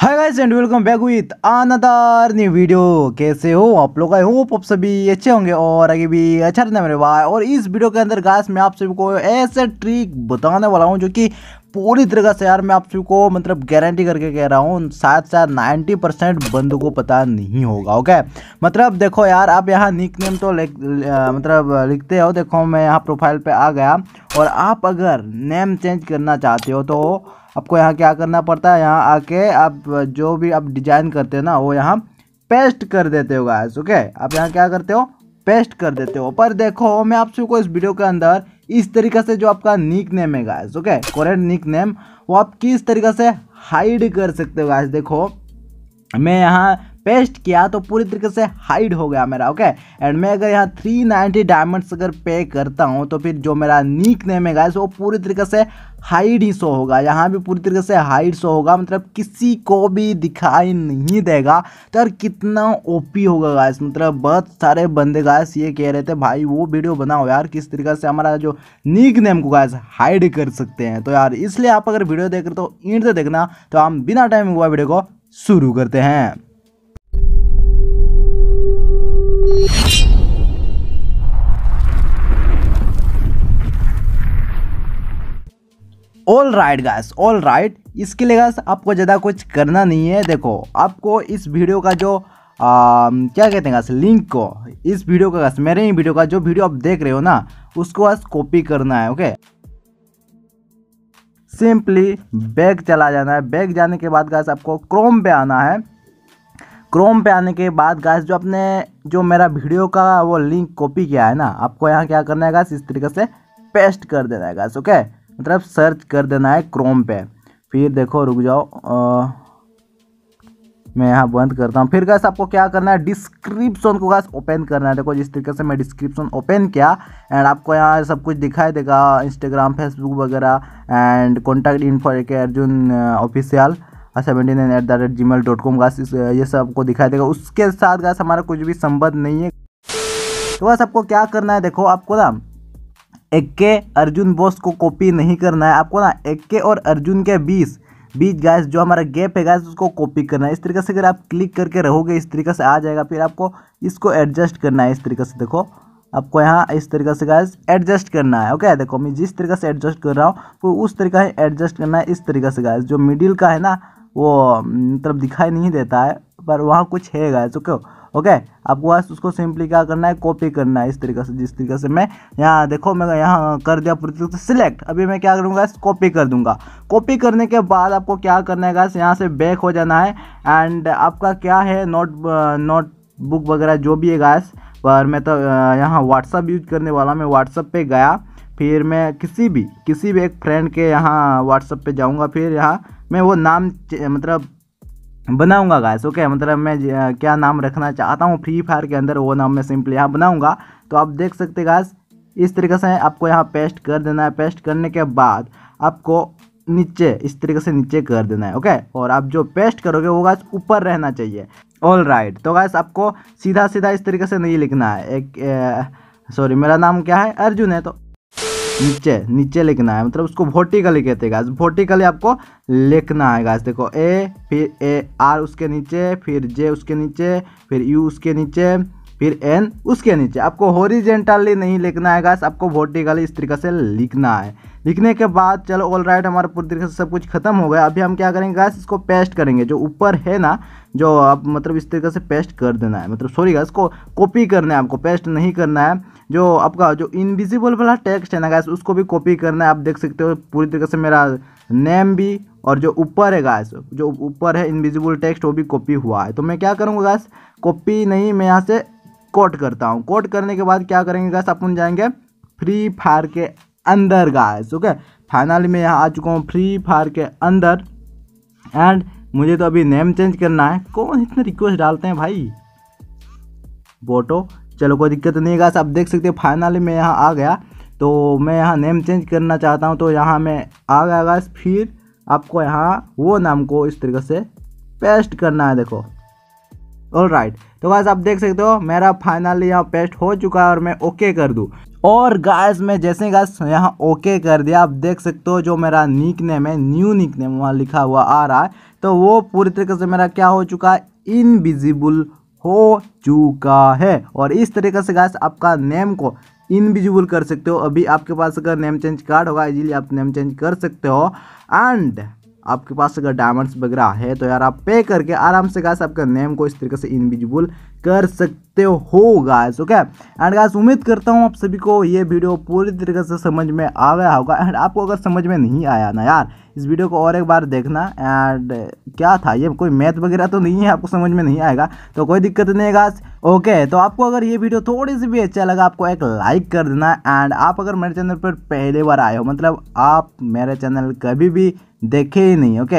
Hi guys and welcome back with another new video कैसे हो आप लोग आई होप आप सभी अच्छे होंगे और आगे भी अच्छा रहना मेरे भाई और इस वीडियो के अंदर गाइस मैं आप सभी को ऐसे ट्रिक बताने वाला हूं जो कि पूरी तरह से यार मैं आप सभी को मतलब गारंटी करके कह रहा हूँ शायद शायद नाइन्टी परसेंट बंद को पता नहीं होगा ओके मतलब देखो यार आप यहाँ निक नेम तो लिख मतलब लिखते हो देखो मैं यहाँ प्रोफाइल पे आ गया और आप अगर नेम चेंज करना चाहते हो तो आपको यहाँ क्या करना पड़ता है यहाँ आके आप जो भी आप डिजाइन करते हो ना वो यहाँ पेस्ट कर देते हो गैस ओके आप यहाँ क्या करते हो पेस्ट कर देते हो पर देखो मैं आप सबको इस वीडियो के अंदर इस तरीका से जो आपका निक नेम है guys okay current nickname वो आप किस तरीका से हाइड कर सकते हो गायस देखो मैं यहाँ पेस्ट किया तो पूरी तरीके से हाइड हो गया मेरा ओके एंड मैं अगर यहाँ थ्री नाइन्टी डायमंड्स अगर पे करता हूँ तो फिर जो मेरा नीक नेम है गाइस वो पूरी तरीके से हाइड ही शो होगा यहाँ भी पूरी तरीके से हाइड शो होगा मतलब किसी को भी दिखाई नहीं देगा तो यार कितना ओपी होगा गाइस मतलब बहुत सारे बंदे गाइस ये कह रहे थे भाई वो वीडियो बनाओ यार किस तरीके से हमारा जो नीक नेम को गाइस हाइड कर सकते हैं तो यार इसलिए आप अगर वीडियो देख रहे हो तो इंट से देखना तो हम बिना टाइम हुआ वीडियो को शुरू करते हैं all right guys all right इसके लिए गैस आपको ज़्यादा कुछ करना नहीं है देखो आपको इस वीडियो का जो आ, क्या कहते हैं गैस लिंक को इस वीडियो का गैस मेरे ही वीडियो का जो वीडियो आप देख रहे हो ना उसको बस कॉपी करना है ओके सिंपली बैग चला जाना है बैग जाने के बाद गैस आपको क्रोम पे आना है क्रोम पे आने के बाद गाइस जो आपने जो मेरा वीडियो का वो लिंक कॉपी किया है ना आपको यहाँ क्या करना है गाइस इस तरीके से पेस्ट कर देना है गाइस ओके मतलब सर्च कर देना है क्रोम पे फिर देखो रुक जाओ आ, मैं यहाँ बंद करता हूँ फिर गैस आपको क्या करना है डिस्क्रिप्शन को गैस ओपन करना है देखो जिस तरीके से मैं डिस्क्रिप्शन ओपन किया एंड आपको यहाँ सब कुछ दिखाई देगा इंस्टाग्राम फेसबुक वगैरह एंड कॉन्टैक्ट इन्फो के Arjun official seventy nine at the rate Gmail dot com guys ये सब आपको दिखाई देगा उसके साथ गास हमारा कुछ भी संबंध नहीं है तो बस आपको क्या करना है देखो आपको ना एक के अर्जुन बोस को कॉपी नहीं करना है आपको ना एक के और अर्जुन के बीस बीच गैस जो हमारा गैप है गैस उसको कॉपी करना है इस तरीके से अगर आप क्लिक करके रहोगे इस तरीके से आ जाएगा फिर आपको इसको एडजस्ट करना है इस तरीके से देखो आपको यहाँ इस तरीके से गैस एडजस्ट करना है ओके देखो मैं जिस तरीके से एडजस्ट कर रहा हूँ तो उस तरीका है एडजस्ट करना है इस तरीके से गैस जो मिडिल का है ना वो हम्म, मतलब दिखाई नहीं देता है पर वहाँ कुछ है गाइस ओके ओके आपको बस उसको सिंपली क्या करना है कॉपी करना है इस तरीके से जिस तरीके से मैं यहाँ देखो मैं यहाँ कर दिया पूरी तरीके से सिलेक्ट अभी मैं क्या करूँगा कॉपी कर दूंगा कॉपी करने के बाद आपको क्या करना है गाइस यहाँ से बैक हो जाना है एंड आपका क्या है नोट नोट बुक वगैरह जो भी है गाइस पर मैं तो यहाँ व्हाट्सअप यूज करने वाला मैं व्हाट्सअप पर गया फिर मैं किसी भी किसी भी एक फ्रेंड के यहाँ व्हाट्सअप पे जाऊँगा फिर यहाँ मैं वो नाम मतलब बनाऊँगा गाइस ओके मतलब मैं क्या नाम रखना चाहता हूँ फ्री फायर के अंदर वो नाम मैं सिंपली यहाँ बनाऊँगा तो आप देख सकते गाइस इस तरीके से आपको यहाँ पेस्ट कर देना है पेस्ट करने के बाद आपको नीचे इस तरीके से नीचे कर देना है ओके और आप जो पेस्ट करोगे वो गाइस ऊपर रहना चाहिए ऑल राइट right. तो गाइस आपको सीधा सीधा इस तरीके से नहीं लिखना है एक सॉरी मेरा नाम क्या है अर्जुन है तो नीचे नीचे लिखना है मतलब उसको वर्टिकली कहते हैं गाइस वर्टिकली आपको लिखना है गाइस देखो ए फिर ए आर उसके नीचे फिर जे उसके नीचे फिर यू उसके नीचे फिर एन उसके नीचे आपको हॉरिजेंटली नहीं लिखना है गाइस आपको वर्टिकली इस तरीके से लिखना है लिखने के बाद चलो ऑल राइट हमारा पूरी तरीके से सब कुछ खत्म हो गया अभी हम क्या करेंगे गैस इसको पेस्ट करेंगे जो ऊपर है ना जो आप मतलब इस तरीके से पेस्ट कर देना है मतलब सॉरी गैस को कॉपी करना है आपको पेस्ट नहीं करना है जो आपका जो इनविजिबल वाला टेक्स्ट है ना गैस उसको भी कॉपी करना है आप देख सकते हो पूरी तरीके से मेरा नेम भी और जो ऊपर है गैस जो ऊपर है इनविजिबल टेक्स्ट वो भी कॉपी हुआ है तो मैं क्या करूँगा गैस कॉपी नहीं मैं यहाँ से कोट करता हूँ कोट करने के बाद क्या करेंगे गैस अपन जाएंगे फ्री फायर के अंदर गाइस ओके फाइनल में यहाँ आ चुका हूँ फ्री फायर के अंदर एंड मुझे तो अभी नेम चेंज करना है कौन इतने रिक्वेस्ट डालते हैं भाई बोटो चलो कोई दिक्कत नहीं है गाइस आप देख सकते हैं फाइनल में यहाँ आ गया तो मैं यहाँ नेम चेंज करना चाहता हूँ तो यहाँ मैं आ गया गाइस फिर आपको यहाँ वो नाम को इस तरीके से पेस्ट करना है देखो ऑल राइट right. तो बस आप देख सकते हो मेरा फाइनल यहाँ पेस्ट हो चुका है और मैं ओके कर दूँ और गाइस मैं जैसे गाइस यहाँ ओके कर दिया आप देख सकते हो जो मेरा निक नेम है न्यू निक नेम वहाँ लिखा हुआ आ रहा है तो वो पूरी तरीके से मेरा क्या हो चुका है इनविजिबल हो चुका है और इस तरीके से गाइस आपका नेम को इनविजिबल कर सकते हो अभी आपके पास अगर नेम चेंज कार्ड होगा इजीली आप नेम चेंज कर सकते हो एंड आपके पास अगर डायमंड्स वगैरह है तो यार आप पे करके आराम से गाय आपका नेम को इस तरीके से इनविजिबल कर सकते हो गाय ओके एंड गाइस उम्मीद करता हूँ आप सभी को ये वीडियो पूरी तरीके से समझ में आ गया होगा एंड आपको अगर समझ में नहीं आया ना यार इस वीडियो को और एक बार देखना एंड क्या था ये कोई मैथ वगैरह तो नहीं है आपको समझ में नहीं आएगा तो कोई दिक्कत नहीं है गाइस ओके तो आपको अगर ये वीडियो थोड़ी सी भी अच्छा लगा आपको एक लाइक कर देना एंड आप अगर मेरे चैनल पर पहली बार आए हो मतलब आप मेरे चैनल कभी भी देखे ही नहीं ओके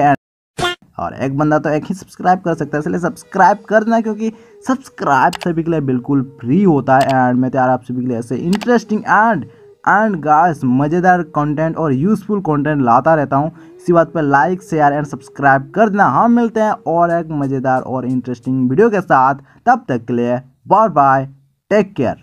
और एक बंदा तो एक ही सब्सक्राइब कर सकता है इसलिए सब्सक्राइब कर देना क्योंकि सब्सक्राइब सभी के लिए बिल्कुल फ्री होता है एंड मैं तैयार आप सभी के लिए ऐसे इंटरेस्टिंग एंड एंड गाइस मज़ेदार कंटेंट और यूज़फुल कंटेंट लाता रहता हूँ इसी बात पर लाइक शेयर एंड सब्सक्राइब कर देना हम मिलते हैं और एक मज़ेदार और इंटरेस्टिंग वीडियो के साथ तब तक के लिए बाय बाय टेक केयर